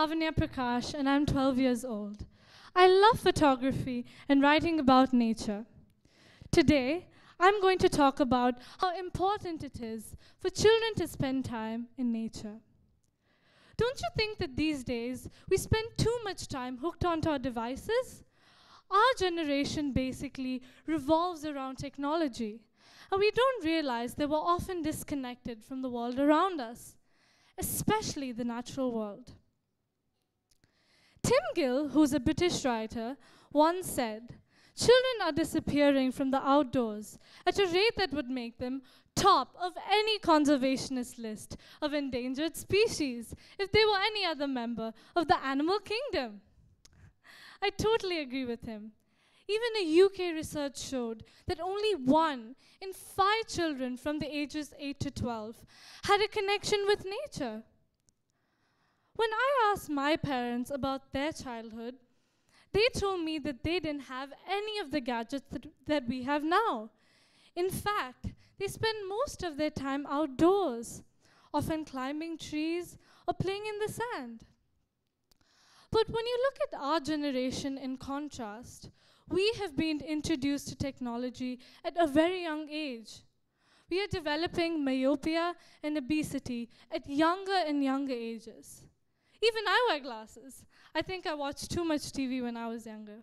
Lavanya Prakash, and I'm 12 years old. I love photography and writing about nature. Today, I'm going to talk about how important it is for children to spend time in nature. Don't you think that these days we spend too much time hooked onto our devices? Our generation basically revolves around technology, and we don't realize that we're often disconnected from the world around us, especially the natural world. Tim Gill, who's a British writer, once said, Children are disappearing from the outdoors at a rate that would make them top of any conservationist list of endangered species if they were any other member of the animal kingdom. I totally agree with him. Even a UK research showed that only one in five children from the ages 8 to 12 had a connection with nature. When I asked my parents about their childhood, they told me that they didn't have any of the gadgets that, that we have now. In fact, they spend most of their time outdoors, often climbing trees or playing in the sand. But when you look at our generation in contrast, we have been introduced to technology at a very young age. We are developing myopia and obesity at younger and younger ages. Even I wear glasses. I think I watched too much TV when I was younger.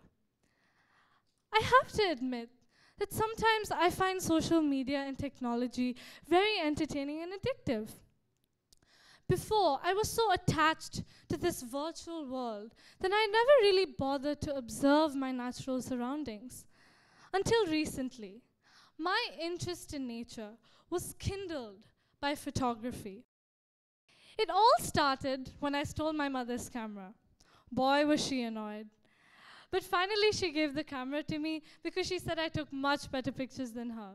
I have to admit that sometimes I find social media and technology very entertaining and addictive. Before, I was so attached to this virtual world that I never really bothered to observe my natural surroundings. Until recently, my interest in nature was kindled by photography. It all started when I stole my mother's camera. Boy, was she annoyed. But finally, she gave the camera to me because she said I took much better pictures than her.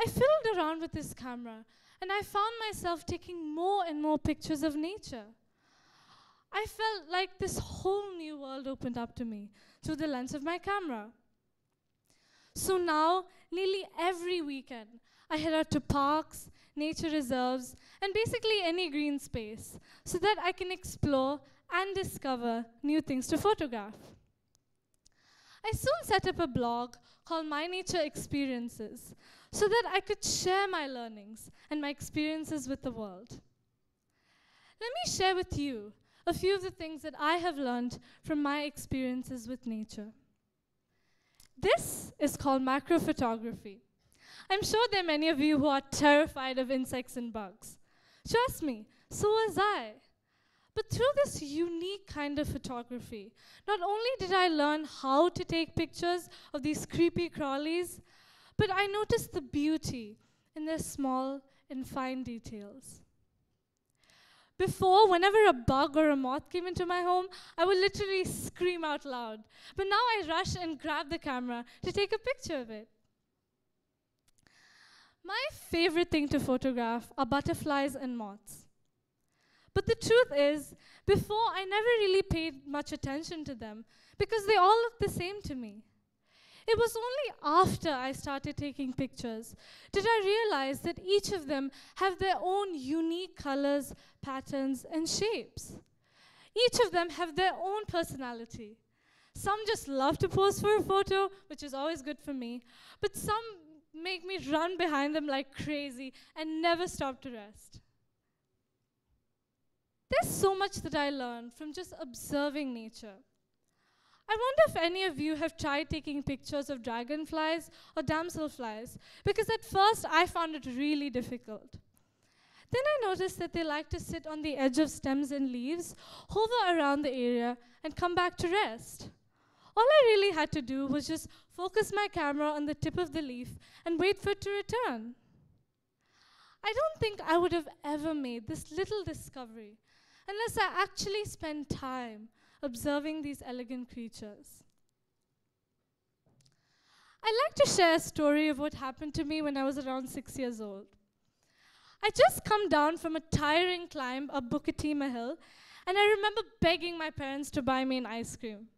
I fiddled around with this camera and I found myself taking more and more pictures of nature. I felt like this whole new world opened up to me through the lens of my camera. So now, nearly every weekend, I head out to parks nature reserves, and basically any green space so that I can explore and discover new things to photograph. I soon set up a blog called My Nature Experiences so that I could share my learnings and my experiences with the world. Let me share with you a few of the things that I have learned from my experiences with nature. This is called macrophotography. I'm sure there are many of you who are terrified of insects and bugs. Trust me, so was I. But through this unique kind of photography, not only did I learn how to take pictures of these creepy crawlies, but I noticed the beauty in their small and fine details. Before, whenever a bug or a moth came into my home, I would literally scream out loud. But now I rush and grab the camera to take a picture of it. My favorite thing to photograph are butterflies and moths. But the truth is, before I never really paid much attention to them because they all looked the same to me. It was only after I started taking pictures did I realize that each of them have their own unique colors, patterns, and shapes. Each of them have their own personality. Some just love to pose for a photo, which is always good for me, but some make me run behind them like crazy and never stop to rest. There's so much that I learned from just observing nature. I wonder if any of you have tried taking pictures of dragonflies or damselflies, because at first I found it really difficult. Then I noticed that they like to sit on the edge of stems and leaves, hover around the area, and come back to rest. All I really had to do was just focus my camera on the tip of the leaf and wait for it to return. I don't think I would have ever made this little discovery unless I actually spent time observing these elegant creatures. I'd like to share a story of what happened to me when I was around six years old. I just come down from a tiring climb up Bukit Hill, and I remember begging my parents to buy me an ice cream.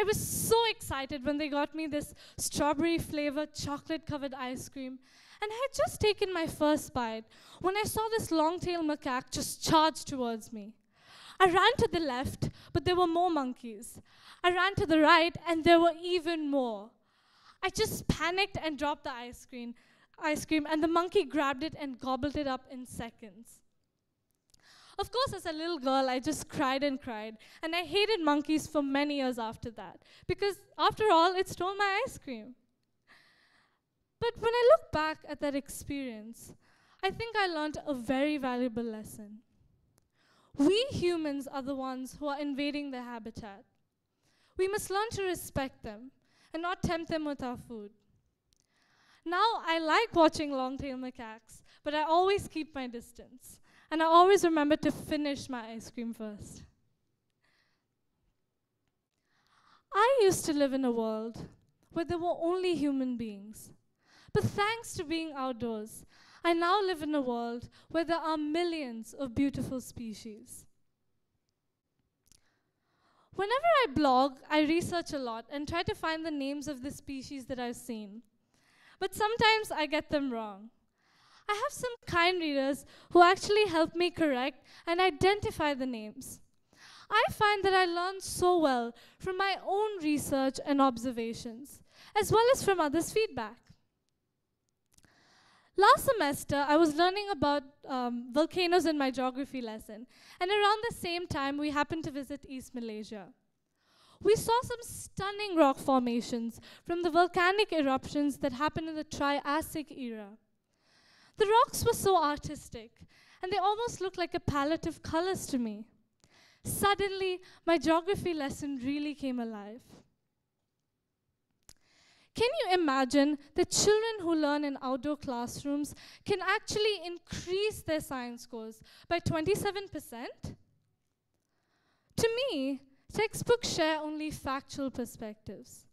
I was so excited when they got me this strawberry flavored chocolate covered ice cream. And I had just taken my first bite when I saw this long tailed macaque just charge towards me. I ran to the left, but there were more monkeys. I ran to the right, and there were even more. I just panicked and dropped the ice cream, ice cream, and the monkey grabbed it and gobbled it up in seconds. Of course, as a little girl, I just cried and cried. And I hated monkeys for many years after that. Because after all, it stole my ice cream. But when I look back at that experience, I think I learned a very valuable lesson. We humans are the ones who are invading their habitat. We must learn to respect them and not tempt them with our food. Now I like watching long-tailed macaques, but I always keep my distance. And I always remember to finish my ice cream first. I used to live in a world where there were only human beings. But thanks to being outdoors, I now live in a world where there are millions of beautiful species. Whenever I blog, I research a lot and try to find the names of the species that I've seen. But sometimes I get them wrong. I have some kind readers who actually help me correct and identify the names. I find that I learn so well from my own research and observations, as well as from others' feedback. Last semester, I was learning about um, volcanoes in my geography lesson, and around the same time, we happened to visit East Malaysia. We saw some stunning rock formations from the volcanic eruptions that happened in the Triassic era rocks were so artistic, and they almost looked like a palette of colors to me. Suddenly, my geography lesson really came alive. Can you imagine that children who learn in outdoor classrooms can actually increase their science scores by 27%? To me, textbooks share only factual perspectives.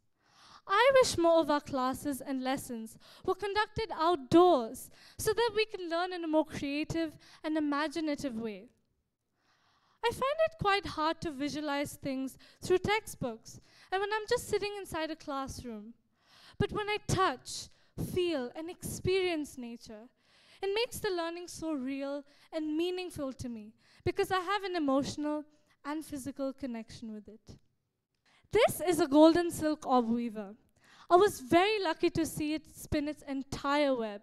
I wish more of our classes and lessons were conducted outdoors so that we can learn in a more creative and imaginative way. I find it quite hard to visualize things through textbooks and when I'm just sitting inside a classroom. But when I touch, feel, and experience nature, it makes the learning so real and meaningful to me because I have an emotional and physical connection with it. This is a golden silk orb weaver. I was very lucky to see it spin its entire web.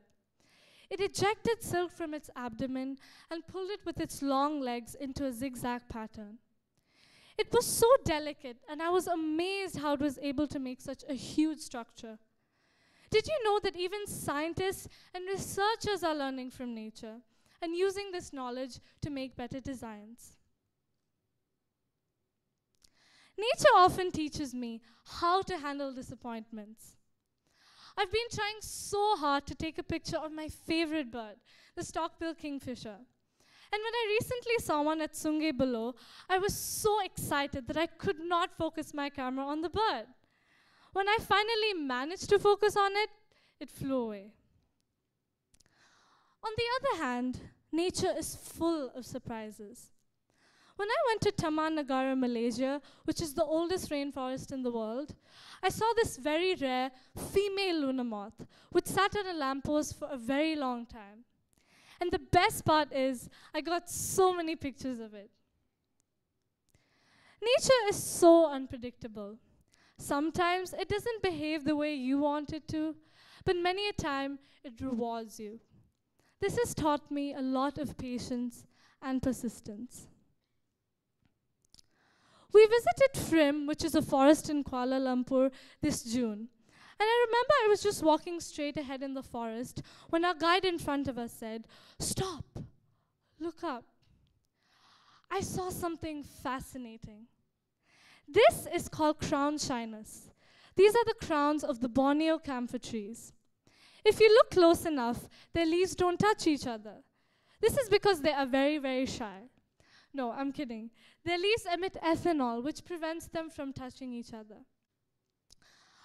It ejected silk from its abdomen and pulled it with its long legs into a zigzag pattern. It was so delicate, and I was amazed how it was able to make such a huge structure. Did you know that even scientists and researchers are learning from nature and using this knowledge to make better designs? Nature often teaches me how to handle disappointments. I've been trying so hard to take a picture of my favorite bird, the Stockbill Kingfisher. And when I recently saw one at Sungai below, I was so excited that I could not focus my camera on the bird. When I finally managed to focus on it, it flew away. On the other hand, nature is full of surprises. When I went to Taman Negara, Malaysia, which is the oldest rainforest in the world, I saw this very rare female Luna moth, which sat on a lamppost for a very long time. And the best part is, I got so many pictures of it. Nature is so unpredictable. Sometimes it doesn't behave the way you want it to, but many a time it rewards you. This has taught me a lot of patience and persistence. We visited Frim, which is a forest in Kuala Lumpur, this June. And I remember I was just walking straight ahead in the forest when our guide in front of us said, Stop, look up. I saw something fascinating. This is called crown shyness. These are the crowns of the Borneo camphor trees. If you look close enough, their leaves don't touch each other. This is because they are very, very shy. No, I'm kidding. Their leaves emit ethanol, which prevents them from touching each other.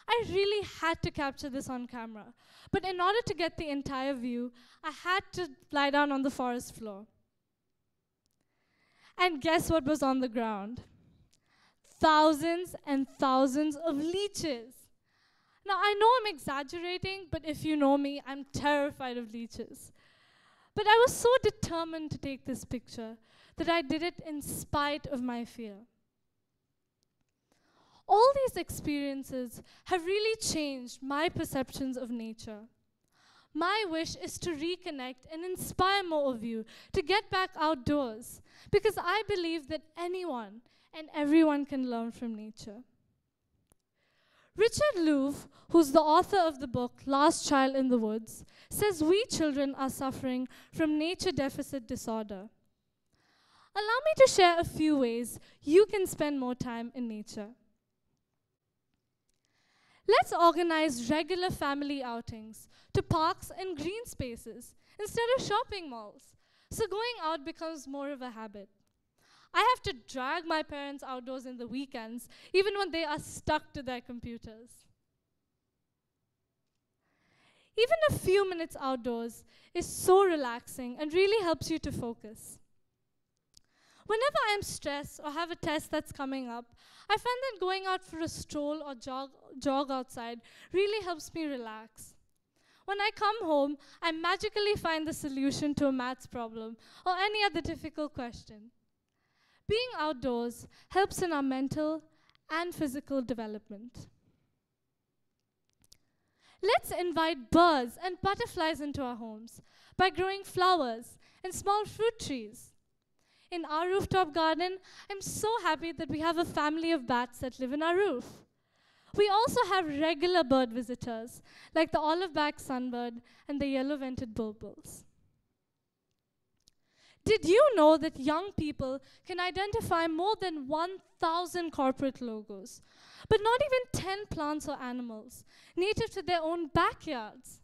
I really had to capture this on camera, but in order to get the entire view, I had to lie down on the forest floor. And guess what was on the ground? Thousands and thousands of leeches. Now, I know I'm exaggerating, but if you know me, I'm terrified of leeches. But I was so determined to take this picture that I did it in spite of my fear. All these experiences have really changed my perceptions of nature. My wish is to reconnect and inspire more of you to get back outdoors because I believe that anyone and everyone can learn from nature. Richard Louvre, who's the author of the book Last Child in the Woods, says we children are suffering from nature deficit disorder. Allow me to share a few ways you can spend more time in nature. Let's organize regular family outings to parks and green spaces instead of shopping malls, so going out becomes more of a habit. I have to drag my parents outdoors in the weekends, even when they are stuck to their computers. Even a few minutes outdoors is so relaxing and really helps you to focus. Whenever I'm stressed or have a test that's coming up, I find that going out for a stroll or jog, jog outside really helps me relax. When I come home, I magically find the solution to a maths problem or any other difficult question. Being outdoors helps in our mental and physical development. Let's invite birds and butterflies into our homes by growing flowers and small fruit trees. In our rooftop garden, I'm so happy that we have a family of bats that live in our roof. We also have regular bird visitors, like the olive backed sunbird and the yellow-vented bulbuls. Did you know that young people can identify more than 1,000 corporate logos, but not even 10 plants or animals native to their own backyards?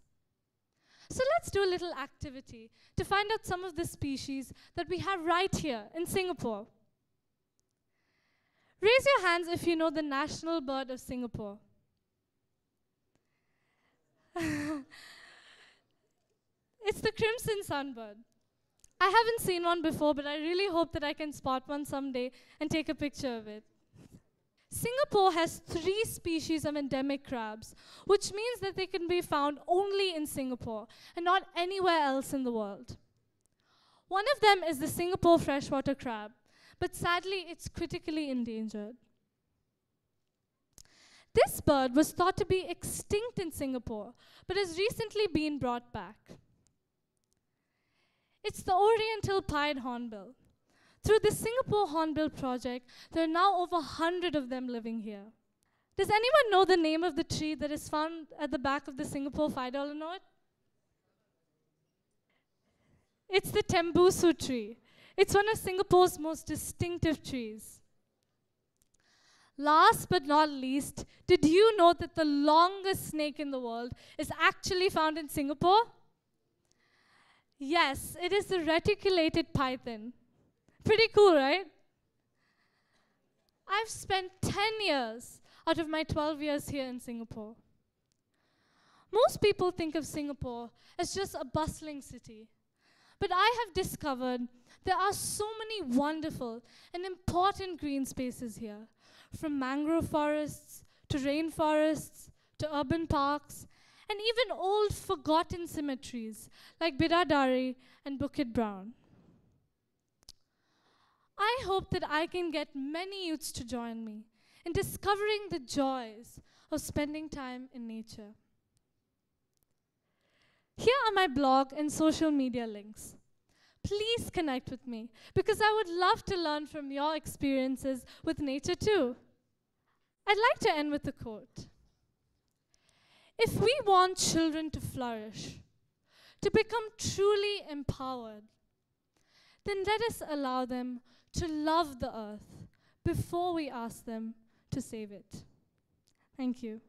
So let's do a little activity to find out some of the species that we have right here in Singapore. Raise your hands if you know the national bird of Singapore. it's the crimson sunbird. I haven't seen one before, but I really hope that I can spot one someday and take a picture of it. Singapore has three species of endemic crabs, which means that they can be found only in Singapore and not anywhere else in the world. One of them is the Singapore freshwater crab, but sadly, it's critically endangered. This bird was thought to be extinct in Singapore, but has recently been brought back. It's the Oriental Pied Hornbill. Through the Singapore Hornbill Project, there are now over 100 of them living here. Does anyone know the name of the tree that is found at the back of the Singapore $5 note? It's the Tembusu tree. It's one of Singapore's most distinctive trees. Last but not least, did you know that the longest snake in the world is actually found in Singapore? Yes, it is the reticulated python. Pretty cool, right? I've spent 10 years out of my 12 years here in Singapore. Most people think of Singapore as just a bustling city. But I have discovered there are so many wonderful and important green spaces here, from mangrove forests to rainforests to urban parks and even old forgotten cemeteries like Bidadari and Bukit Brown. I hope that I can get many youths to join me in discovering the joys of spending time in nature. Here are my blog and social media links. Please connect with me because I would love to learn from your experiences with nature too. I'd like to end with a quote. If we want children to flourish, to become truly empowered, then let us allow them to love the earth before we ask them to save it. Thank you.